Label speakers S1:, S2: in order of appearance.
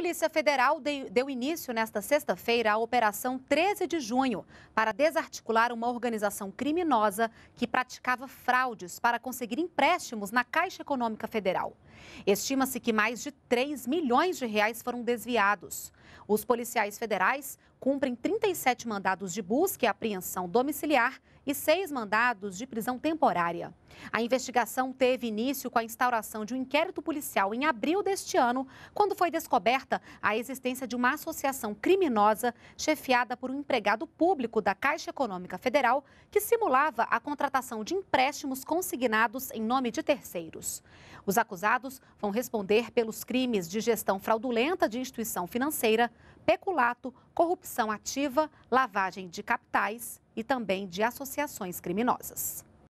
S1: Polícia Federal deu início nesta sexta-feira à Operação 13 de Junho para desarticular uma organização criminosa que praticava fraudes para conseguir empréstimos na Caixa Econômica Federal. Estima-se que mais de 3 milhões de reais foram desviados. Os policiais federais cumprem 37 mandados de busca e apreensão domiciliar e seis mandados de prisão temporária. A investigação teve início com a instauração de um inquérito policial em abril deste ano, quando foi descoberta a existência de uma associação criminosa chefiada por um empregado público da Caixa Econômica Federal que simulava a contratação de empréstimos consignados em nome de terceiros. Os acusados vão responder pelos crimes de gestão fraudulenta de instituição financeira financeira, peculato, corrupção ativa, lavagem de capitais e também de associações criminosas.